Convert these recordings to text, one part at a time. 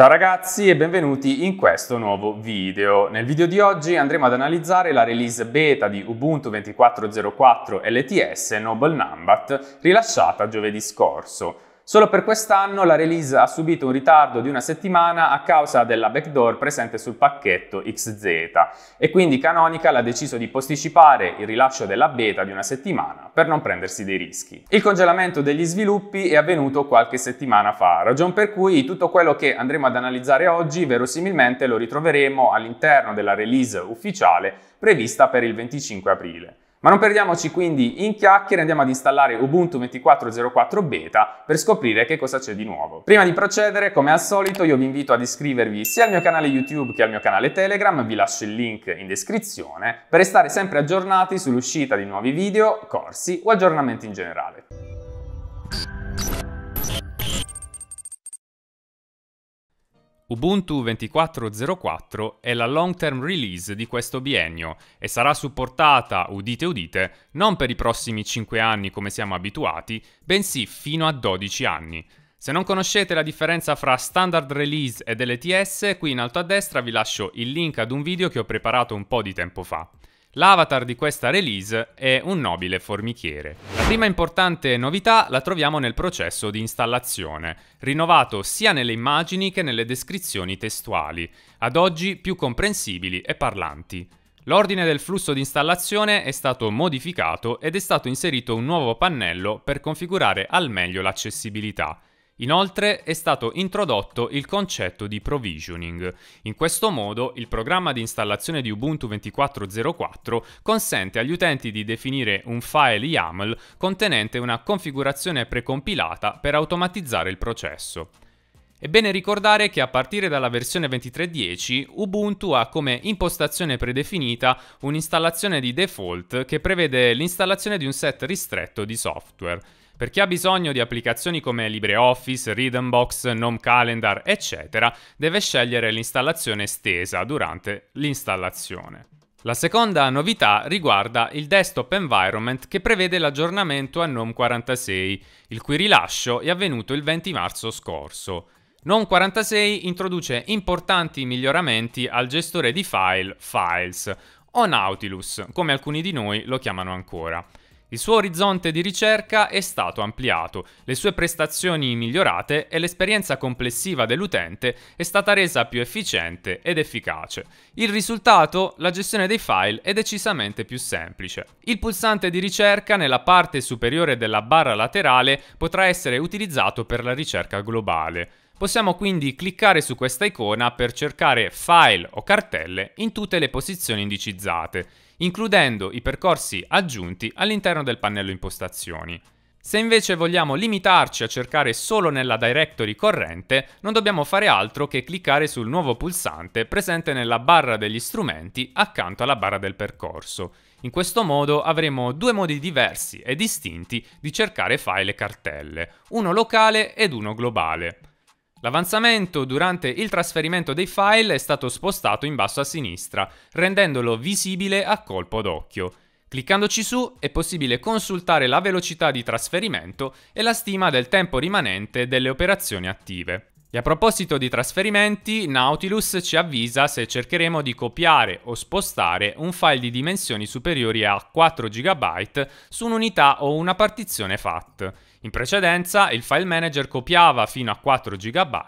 Ciao ragazzi e benvenuti in questo nuovo video. Nel video di oggi andremo ad analizzare la release beta di Ubuntu 24.04 LTS Noble Numbat rilasciata giovedì scorso. Solo per quest'anno la release ha subito un ritardo di una settimana a causa della backdoor presente sul pacchetto XZ e quindi Canonical ha deciso di posticipare il rilascio della beta di una settimana per non prendersi dei rischi. Il congelamento degli sviluppi è avvenuto qualche settimana fa, ragion per cui tutto quello che andremo ad analizzare oggi verosimilmente lo ritroveremo all'interno della release ufficiale prevista per il 25 aprile. Ma non perdiamoci quindi in chiacchiere, andiamo ad installare Ubuntu 24.04 beta per scoprire che cosa c'è di nuovo. Prima di procedere, come al solito, io vi invito ad iscrivervi sia al mio canale YouTube che al mio canale Telegram, vi lascio il link in descrizione, per restare sempre aggiornati sull'uscita di nuovi video, corsi o aggiornamenti in generale. Ubuntu 24.04 è la long term release di questo biennio e sarà supportata, udite udite, non per i prossimi 5 anni come siamo abituati, bensì fino a 12 anni. Se non conoscete la differenza fra standard release ed LTS, qui in alto a destra vi lascio il link ad un video che ho preparato un po' di tempo fa. L'avatar di questa release è un nobile formichiere. La prima importante novità la troviamo nel processo di installazione, rinnovato sia nelle immagini che nelle descrizioni testuali, ad oggi più comprensibili e parlanti. L'ordine del flusso di installazione è stato modificato ed è stato inserito un nuovo pannello per configurare al meglio l'accessibilità. Inoltre è stato introdotto il concetto di provisioning. In questo modo il programma di installazione di Ubuntu 24.04 consente agli utenti di definire un file YAML contenente una configurazione precompilata per automatizzare il processo. È bene ricordare che a partire dalla versione 23.10 Ubuntu ha come impostazione predefinita un'installazione di default che prevede l'installazione di un set ristretto di software. Per chi ha bisogno di applicazioni come LibreOffice, Rhythmbox, Gnome Calendar, eccetera, deve scegliere l'installazione estesa durante l'installazione. La seconda novità riguarda il desktop environment che prevede l'aggiornamento a GNOME 46, il cui rilascio è avvenuto il 20 marzo scorso. GNOME 46 introduce importanti miglioramenti al gestore di file Files, o Nautilus, come alcuni di noi lo chiamano ancora. Il suo orizzonte di ricerca è stato ampliato, le sue prestazioni migliorate e l'esperienza complessiva dell'utente è stata resa più efficiente ed efficace. Il risultato? La gestione dei file è decisamente più semplice. Il pulsante di ricerca nella parte superiore della barra laterale potrà essere utilizzato per la ricerca globale. Possiamo quindi cliccare su questa icona per cercare file o cartelle in tutte le posizioni indicizzate includendo i percorsi aggiunti all'interno del pannello impostazioni. Se invece vogliamo limitarci a cercare solo nella directory corrente, non dobbiamo fare altro che cliccare sul nuovo pulsante presente nella barra degli strumenti accanto alla barra del percorso. In questo modo avremo due modi diversi e distinti di cercare file e cartelle, uno locale ed uno globale. L'avanzamento durante il trasferimento dei file è stato spostato in basso a sinistra, rendendolo visibile a colpo d'occhio. Cliccandoci su è possibile consultare la velocità di trasferimento e la stima del tempo rimanente delle operazioni attive. E a proposito di trasferimenti, Nautilus ci avvisa se cercheremo di copiare o spostare un file di dimensioni superiori a 4 GB su un'unità o una partizione FAT. In precedenza il file manager copiava fino a 4 GB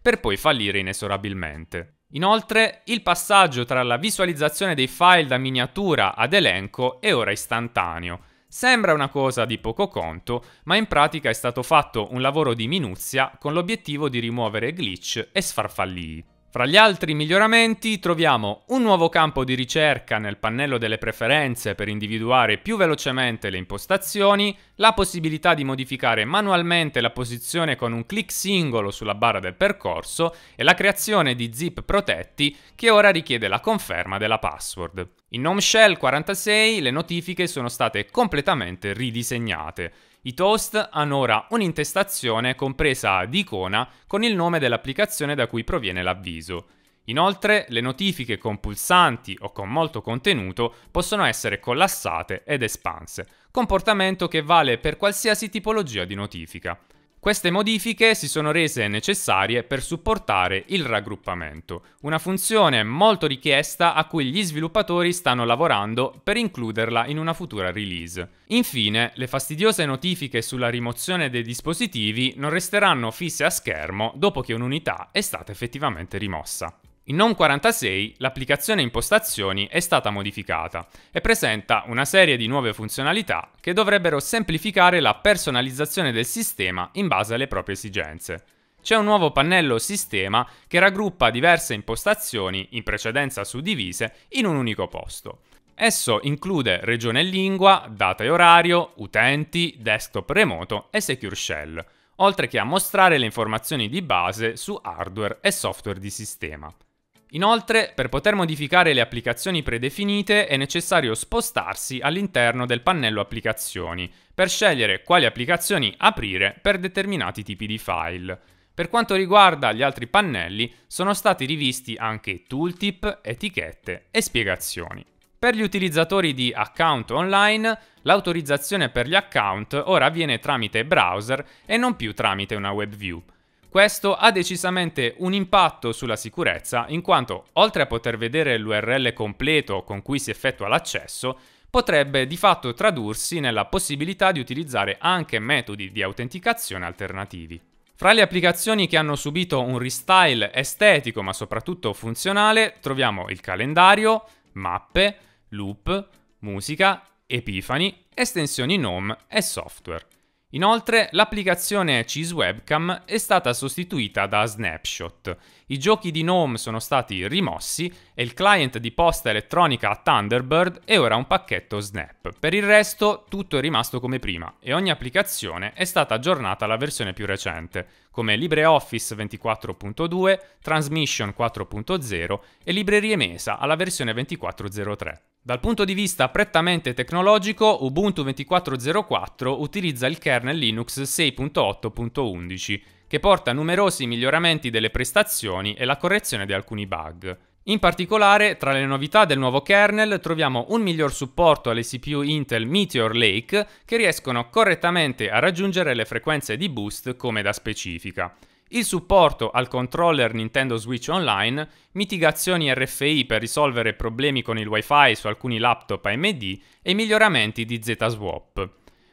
per poi fallire inesorabilmente. Inoltre, il passaggio tra la visualizzazione dei file da miniatura ad elenco è ora istantaneo Sembra una cosa di poco conto, ma in pratica è stato fatto un lavoro di minuzia con l'obiettivo di rimuovere glitch e sfarfallii. Fra gli altri miglioramenti troviamo un nuovo campo di ricerca nel pannello delle preferenze per individuare più velocemente le impostazioni, la possibilità di modificare manualmente la posizione con un clic singolo sulla barra del percorso e la creazione di zip protetti che ora richiede la conferma della password. In Home Shell 46 le notifiche sono state completamente ridisegnate, i toast hanno ora un'intestazione compresa ad icona con il nome dell'applicazione da cui proviene l'avviso. Inoltre, le notifiche con pulsanti o con molto contenuto possono essere collassate ed espanse, comportamento che vale per qualsiasi tipologia di notifica. Queste modifiche si sono rese necessarie per supportare il raggruppamento, una funzione molto richiesta a cui gli sviluppatori stanno lavorando per includerla in una futura release. Infine, le fastidiose notifiche sulla rimozione dei dispositivi non resteranno fisse a schermo dopo che un'unità è stata effettivamente rimossa. In NOM 46 l'applicazione impostazioni è stata modificata e presenta una serie di nuove funzionalità che dovrebbero semplificare la personalizzazione del sistema in base alle proprie esigenze. C'è un nuovo pannello sistema che raggruppa diverse impostazioni, in precedenza suddivise, in un unico posto. Esso include regione e lingua, data e orario, utenti, desktop remoto e Secure Shell, oltre che a mostrare le informazioni di base su hardware e software di sistema. Inoltre, per poter modificare le applicazioni predefinite è necessario spostarsi all'interno del pannello applicazioni per scegliere quali applicazioni aprire per determinati tipi di file. Per quanto riguarda gli altri pannelli, sono stati rivisti anche tooltip, etichette e spiegazioni. Per gli utilizzatori di account online, l'autorizzazione per gli account ora avviene tramite browser e non più tramite una web view, questo ha decisamente un impatto sulla sicurezza in quanto, oltre a poter vedere l'URL completo con cui si effettua l'accesso, potrebbe di fatto tradursi nella possibilità di utilizzare anche metodi di autenticazione alternativi. Fra le applicazioni che hanno subito un restyle estetico ma soprattutto funzionale troviamo il calendario, mappe, loop, musica, epifani, estensioni GNOME e software. Inoltre, l'applicazione Cheese Webcam è stata sostituita da Snapshot. I giochi di Gnome sono stati rimossi e il client di posta elettronica Thunderbird è ora un pacchetto Snap. Per il resto, tutto è rimasto come prima e ogni applicazione è stata aggiornata alla versione più recente, come LibreOffice 24.2, Transmission 4.0 e Librerie Mesa alla versione 24.03. Dal punto di vista prettamente tecnologico, Ubuntu 24.04 utilizza il kernel Linux 6.8.11, che porta numerosi miglioramenti delle prestazioni e la correzione di alcuni bug. In particolare, tra le novità del nuovo kernel troviamo un miglior supporto alle CPU Intel Meteor Lake che riescono correttamente a raggiungere le frequenze di boost come da specifica il supporto al controller Nintendo Switch Online, mitigazioni RFI per risolvere problemi con il WiFi su alcuni laptop AMD e miglioramenti di Z-Swap.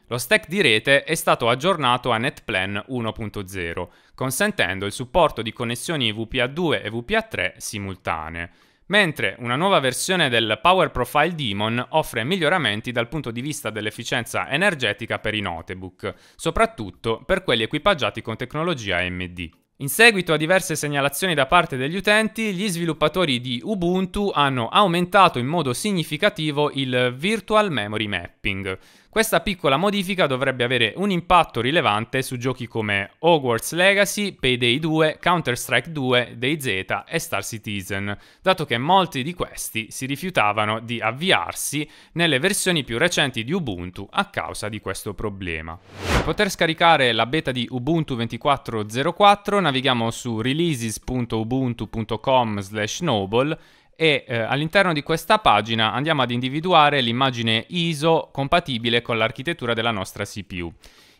Lo stack di rete è stato aggiornato a NetPlan 1.0, consentendo il supporto di connessioni VPA2 e VPA3 simultanee mentre una nuova versione del Power Profile Demon offre miglioramenti dal punto di vista dell'efficienza energetica per i notebook, soprattutto per quelli equipaggiati con tecnologia AMD. In seguito a diverse segnalazioni da parte degli utenti, gli sviluppatori di Ubuntu hanno aumentato in modo significativo il Virtual Memory Mapping, questa piccola modifica dovrebbe avere un impatto rilevante su giochi come Hogwarts Legacy, Payday 2, Counter-Strike 2, DayZ e Star Citizen, dato che molti di questi si rifiutavano di avviarsi nelle versioni più recenti di Ubuntu a causa di questo problema. Per poter scaricare la beta di Ubuntu 24.04 navighiamo su releases.ubuntu.com/snowball e eh, all'interno di questa pagina andiamo ad individuare l'immagine ISO compatibile con l'architettura della nostra CPU.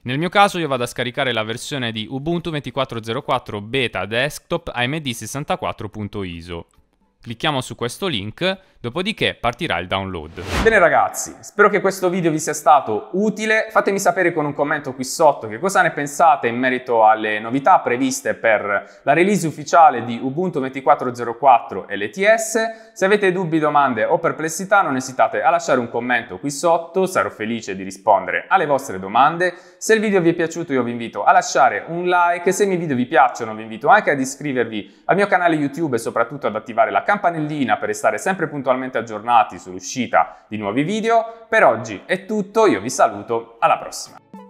Nel mio caso io vado a scaricare la versione di Ubuntu 24.04 beta desktop AMD 64.ISO. Clicchiamo su questo link, dopodiché partirà il download. Bene ragazzi, spero che questo video vi sia stato utile. Fatemi sapere con un commento qui sotto che cosa ne pensate in merito alle novità previste per la release ufficiale di Ubuntu 24.04 LTS. Se avete dubbi, domande o perplessità non esitate a lasciare un commento qui sotto, sarò felice di rispondere alle vostre domande. Se il video vi è piaciuto io vi invito a lasciare un like, se i miei video vi piacciono vi invito anche ad iscrivervi al mio canale YouTube e soprattutto ad attivare la campanella campanellina per restare sempre puntualmente aggiornati sull'uscita di nuovi video. Per oggi è tutto, io vi saluto, alla prossima!